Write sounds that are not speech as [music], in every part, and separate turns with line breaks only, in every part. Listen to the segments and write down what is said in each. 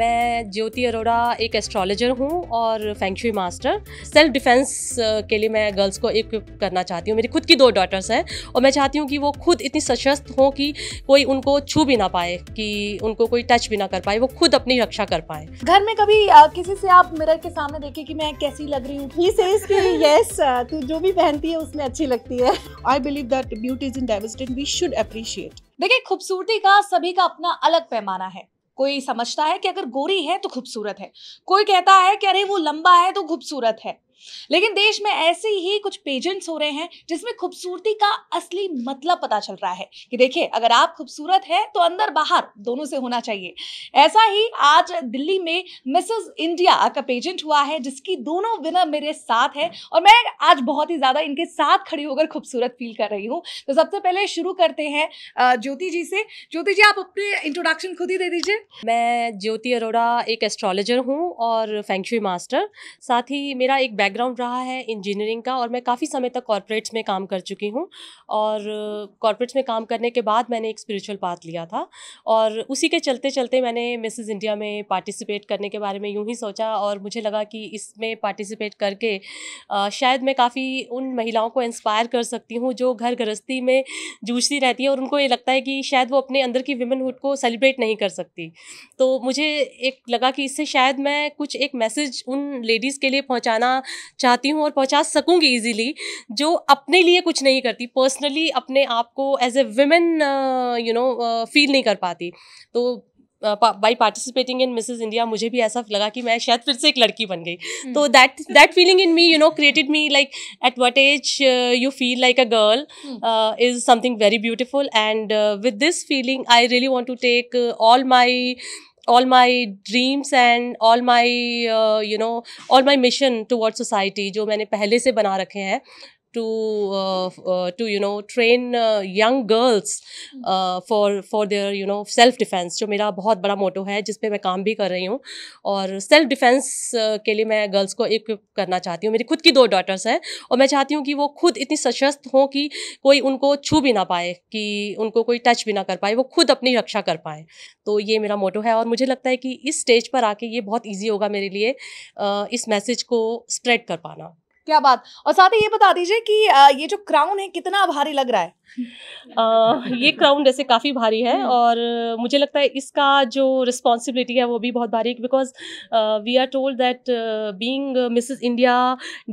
मैं ज्योति अरोड़ा एक एस्ट्रोलॉजर हूँ और फैंक्शुई मास्टर सेल्फ डिफेंस के लिए मैं गर्ल्स को इक्विप करना चाहती हूँ मेरी खुद की दो डॉटर्स हैं और मैं चाहती हूँ कि वो खुद इतनी सशस्त हों कि कोई उनको छू भी ना पाए कि उनको कोई टच भी ना कर पाए वो खुद अपनी रक्षा कर पाए
घर में कभी आ, uh, किसी से आप मिरर के सामने देखे कि मैं कैसी लग रही हूँ [laughs] yes, uh, तो जो भी पहनती है उसमें अच्छी लगती है I believe that beauty is in we should appreciate देखिए खूबसूरती का सभी का अपना अलग पैमाना है कोई समझता है कि अगर गोरी है तो खूबसूरत है कोई कहता है कि अरे वो लंबा है तो खूबसूरत है लेकिन देश में ऐसे ही कुछ पेजेंट्स हो रहे हैं जिसमें खूबसूरती का असली मतलब पता चल रहा है कि देखिए अगर आप खूबसूरत हैं तो अंदर बाहर दोनों से होना चाहिए ऐसा ही आज दिल्ली में मिसेस इंडिया का पेजेंट हुआ है जिसकी दोनों विनर मेरे साथ हैं और मैं आज बहुत ही ज़्यादा इनके साथ खड़ी होकर खूबसूरत फील कर रही हूँ तो सबसे पहले शुरू करते हैं ज्योति जी से ज्योति जी आप अपने इंट्रोडक्शन खुद ही दे दीजिए मैं ज्योति
अरोड़ा एक एस्ट्रोलॉजर हूँ और फैंक्शुई मास्टर साथ ही मेरा एक बैक बैकग्राउंड रहा है इंजीनियरिंग का और मैं काफ़ी समय तक कॉरपोरेट्स में काम कर चुकी हूँ और कॉरपोरेट्स में काम करने के बाद मैंने एक स्पिरिचुअल पाथ लिया था और उसी के चलते चलते मैंने मिसेज इंडिया में पार्टिसिपेट करने के बारे में यूँ ही सोचा और मुझे लगा कि इसमें पार्टिसिपेट करके आ, शायद मैं काफ़ी उन महिलाओं को इंस्पायर कर सकती हूँ जो घर गृहस्थी में जूझती रहती है और उनको ये लगता है कि शायद वो अपने अंदर की वुमेनहुड को सेलिब्रेट नहीं कर सकती तो मुझे एक लगा कि इससे शायद मैं कुछ एक मैसेज उन लेडीज़ के लिए पहुँचाना चाहती हूँ और पहुँचा सकूँगी ईजिली जो अपने लिए कुछ नहीं करती पर्सनली अपने आप को as a women you know feel नहीं कर पाती तो by participating in Mrs India मुझे भी ऐसा लगा कि मैं शायद फिर से एक लड़की बन गई हम्म। तो that that feeling in me you know created me like at what age you feel like a girl is something very beautiful and with this feeling I really want to take all my all my dreams and all my uh, you know all my mission towards society जो मैंने पहले से बना रखे हैं to uh, uh, to you know train uh, young girls hmm. uh, for for their you know self defense जो मेरा बहुत बड़ा मोटो है जिसपे मैं काम भी कर रही हूँ और सेल्फ डिफेंस uh, के लिए मैं गर्ल्स को इक्विप करना चाहती हूँ मेरी खुद की दो डॉटर्स हैं और मैं चाहती हूँ कि वो खुद इतनी सशस्त्र हों कि कोई उनको छू भी ना पाए कि उनको कोई टच भी ना कर पाए वो खुद अपनी रक्षा कर पाए तो ये मेरा मोटो है और मुझे लगता है कि इस स्टेज पर आके ये बहुत ईजी होगा मेरे लिए uh, इस मैसेज को स्प्रेड कर पाना क्या बात और साथ ही ये बता दीजिए कि ये जो क्राउन है कितना भारी लग रहा है आ, ये क्राउन जैसे काफ़ी भारी है हम्म। और मुझे लगता है इसका जो रिस्पॉन्सिबिलिटी है वो भी बहुत भारी है because we are told that being Mrs India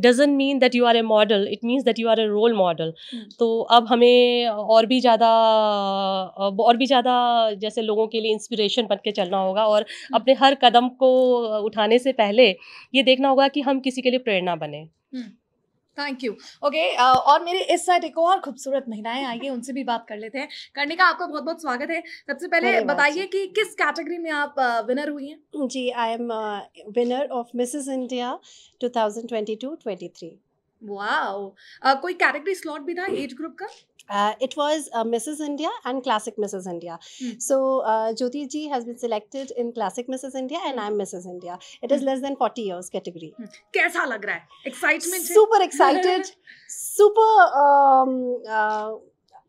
doesn't mean that you are a model it means that you are a role model तो अब हमें और भी ज़्यादा और भी ज़्यादा जैसे लोगों के लिए इंस्पिरेशन बन के चलना होगा और हम्म। अपने हर कदम को उठाने से पहले ये देखना होगा कि हम किसी के लिए प्रेरणा बने
थैंक यू ओके और मेरे इस साइड एक और खूबसूरत महिलाएं आई उनसे भी बात कर लेते हैं करने का आपका बहुत बहुत स्वागत है सबसे पहले बताइए
कि किस कैटेगरी में आप विनर हुई हैं जी I am winner of Mrs India 2022-23
wow कोई कैटेगरी स्लॉट भी था एज ग्रुप का
Uh, it was uh, Mrs. India and Classic Mrs. India. Mm. So uh, Jyoti ji has been selected in Classic Mrs. India and I'm Mrs. India. It is hmm. less than 40 years category. Hmm.
कैसा लग रहा है? Excitement? Super excited.
[laughs] super um, uh,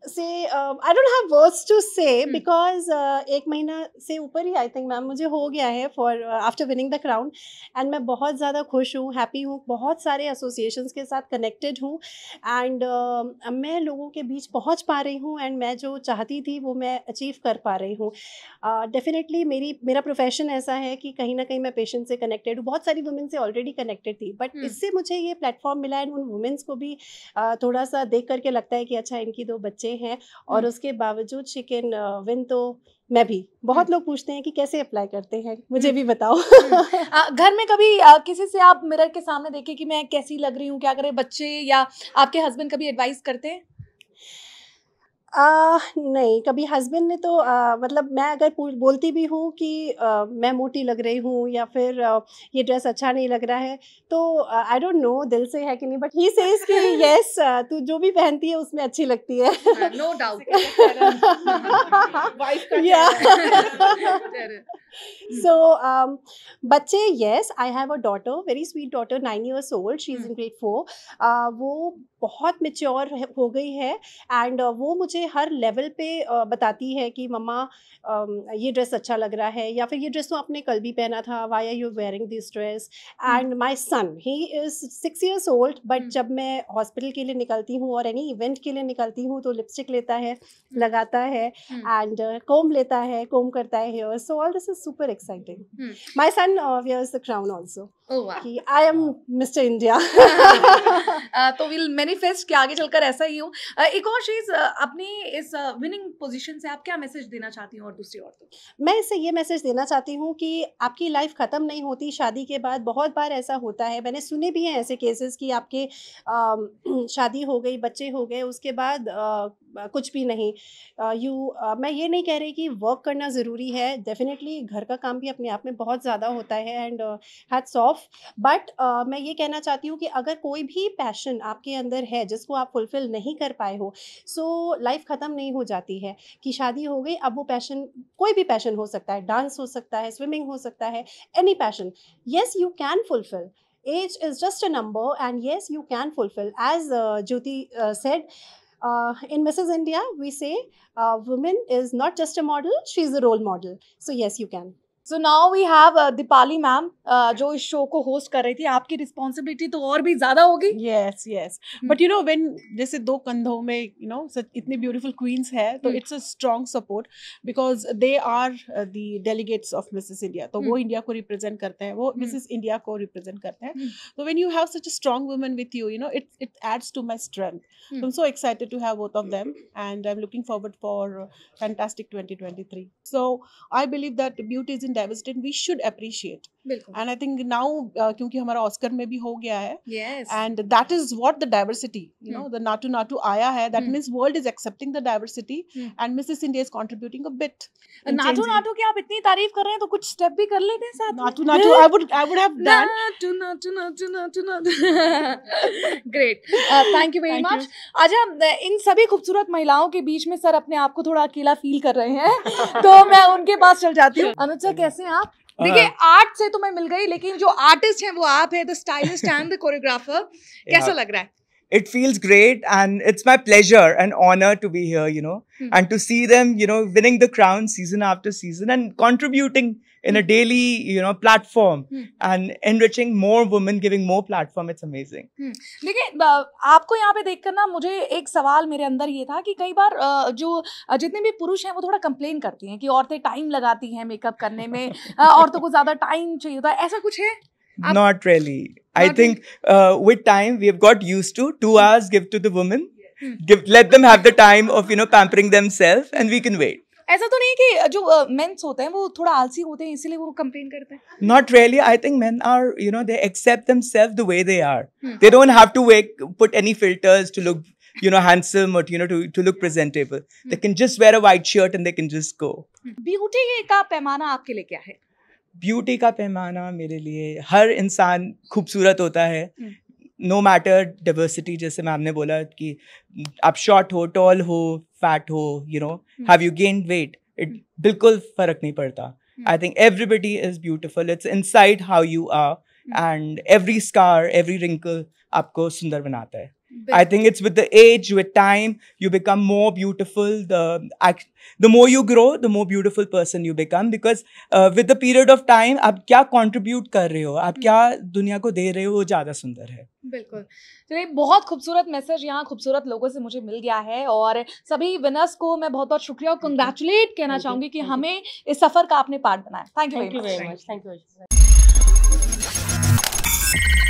से I don't have words to say because एक महीना से ऊपर ही I think ma'am मुझे हो गया है for after winning the crown and मैं बहुत ज़्यादा खुश हूँ हैप्पी हूँ बहुत सारे एसोसिएशंस के साथ कनेक्टेड हूँ एंड uh, मैं लोगों के बीच पहुँच पा रही हूँ एंड मैं जो चाहती थी वो मैं अचीव कर पा रही हूँ डेफिनेटली uh, मेरी मेरा प्रोफेशन ऐसा है कि कहीं ना कहीं मैं पेशेंट से कनेक्टेड हूँ बहुत सारी वुमेन से ऑलरेडी कनेक्टेड थी बट hmm. इससे मुझे ये प्लेटफॉर्म मिला एंड उन वुमेन्स को भी uh, थोड़ा सा देख करके लगता है कि अच्छा इनकी दो बच्चे बच्चे हैं और हम्म। उसके बावजूद चिकन विन तो मैं भी बहुत हम्म। लोग पूछते हैं कि कैसे अप्लाई करते हैं मुझे हम्म। भी बताओ आ, [laughs] घर में कभी आ, किसी से आप मिरर के सामने देखे कि मैं कैसी लग रही हूँ क्या
करें बच्चे या आपके हस्बैंड कभी एडवाइस करते हैं
आ, नहीं कभी हस्बैंड ने तो आ, मतलब मैं अगर बोलती भी हूँ कि आ, मैं मोटी लग रही हूँ या फिर आ, ये ड्रेस अच्छा नहीं लग रहा है तो आई डोंट नो दिल से है कि नहीं बट ही सेज कि यस तू जो भी पहनती है उसमें अच्छी लगती है नो डाउट सो बच्चे yes I have a daughter very sweet daughter nine years old she is in grade four वो बहुत मेच्योर हो गई है एंड uh, वो मुझे बच्चे हर लेवल पे बताती है कि मम्मा ये ड्रेस अच्छा लग रहा है या फिर ये ड्रेस तो आपने कल भी पहना था why are you wearing this dress and my son he is six years old but जब मैं हॉस्पिटल के लिए निकलती हूँ और एनी इवेंट के लिए निकलती हूँ तो लिपस्टिक लेता है लगाता है एंड कोम लेता है कोम करता है here so all this is super exciting my son wears the crown also I am Mister India
तो विल मैनिफेस्ट कि आगे चलकर ऐसा ही हूँ एक और चीज़ अपने अपनी इस विनिंग पोजीशन से आप क्या मैसेज देना चाहती हूँ और दूसरी औरतों
को मैं इससे ये मैसेज देना चाहती हूँ कि आपकी लाइफ ख़त्म नहीं होती शादी के बाद बहुत बार ऐसा होता है मैंने सुने भी हैं ऐसे केसेस कि आपके आ, [clears throat] शादी हो गई बच्चे हो गए उसके बाद आ, कुछ भी नहीं यू मैं ये नहीं कह रही कि वर्क करना ज़रूरी है डेफिनेटली घर का काम भी अपने आप में बहुत ज़्यादा होता है एंड हैट्स ऑफ बट मैं ये कहना चाहती हूँ कि अगर कोई भी पैशन आपके अंदर है जिसको आप फुलफ़िल नहीं कर पाए हो सो लाइफ ख़त्म नहीं हो जाती है कि शादी हो गई अब वो पैशन कोई भी पैशन हो सकता है डांस हो सकता है स्विमिंग हो सकता है any passion yes you can fulfil age is just a number and yes you can fulfil age Jyoti said uh, in Mrs. India, we say uh, woman is not just a model, she's a role model. So yes, you can. So now we have
Deepali ma'am जो इस show को host कर रही थी आपकी responsibility तो और भी ज्यादा होगी yes yes but you know when जैसे दो कंधों में यू नो इतने ब्यूटीफुल क्वींस है तो it's a strong support because they are the delegates of Mrs India तो वो इंडिया को रिप्रेजेंट करते हैं वो मिसेस इंडिया को रिप्रेजेंट करते हैं तो when you have such a strong woman with you you know it it adds to my strength I am so excited to have both of them and I am looking forward for fantastic 2023 so I believe that beauty is in and we should appreciate and I think now क्योंकि हमारा Oscar में भी हो गया है and that is what the diversity you know the Naatu Naatu आया है that means world is accepting the diversity and Mrs India is contributing a bit Naatu Naatu की आप इतनी तारीफ कर रहे हैं तो कुछ स्टेप भी कर लेते हैं साथ Naatu Naatu I would I would have done Naatu Naatu Naatu Naatu great thank you very much अच्छा इन सभी खूबसूरत महिलाओं के बीच में सर अपने आप को थोड़ा अकेला फील कर रहे हैं [laughs] तो मैं उनके पास चल जाती हूँ अनुज सर कैसे हैं आप देखिए हाँ। आर्ट से तो मैं मिल गई लेकिन जो आर्टिस्ट हैं वो आप है the stylist and the choreographer [laughs] कैसा लग रहा है
it feels great and it's my pleasure and honor to be here you know mm. and to see them you know winning the crown season after season and contributing in mm. a daily you know platform mm. and enriching more women giving more platform it's amazing
देखिए aapko yahan pe dekhkar na mujhe ek sawal mere andar ye tha ki kai bar jo jitne bhi purush hain wo thoda complain karte hain ki aurte time lagati hain makeup karne mein aurton ko zyada time chahiye hota hai aisa kuch hai
not really I think with time we have got use to two hours give to the women give let them have the time of you know pampering them self and we can wait
ऐसा तो नहीं कि जो mains uh, होते हैं वो थोड़ा आलसी होते हैं इसीलिए वो कंप्लेन करते हैं
not really I think men are you know they accept them the way they are they don't have to wake put any filters to look you know handsome और you know to to look presentable they can just wear a white shirt and they can just go
beauty का पैमाना आपके लिए क्या है
beauty का पैमाना मेरे लिए हर इंसान खूबसूरत होता है नो मैटर डिवर्सिटी जैसे मैम ने बोला कि आप शॉर्ट हो टॉल हो फैट हो you know have you gain weight it बिल्कुल फ़र्क नहीं पड़ता I think everybody is beautiful it's inside how you are and every scar every wrinkle आपको सुंदर बनाता है I think it's with the age, with time, you become more beautiful. The the more you grow, the more beautiful person you become. Because uh, with the period of time, आप क्या contribute कर रहे हो आप क्या दुनिया को दे रहे हो वो ज़्यादा सुंदर है
बिल्कुल तो ये बहुत खूबसूरत मैसेज यहाँ खूबसूरत लोगों से मुझे मिल गया है और सभी विनर्स को मैं बहुत बहुत शुक्रिया और कंग्रेचुलेट कहना चाहूँगी कि हमें इस सफ़र का आपने पार्ट बनाया thank you very much
thank you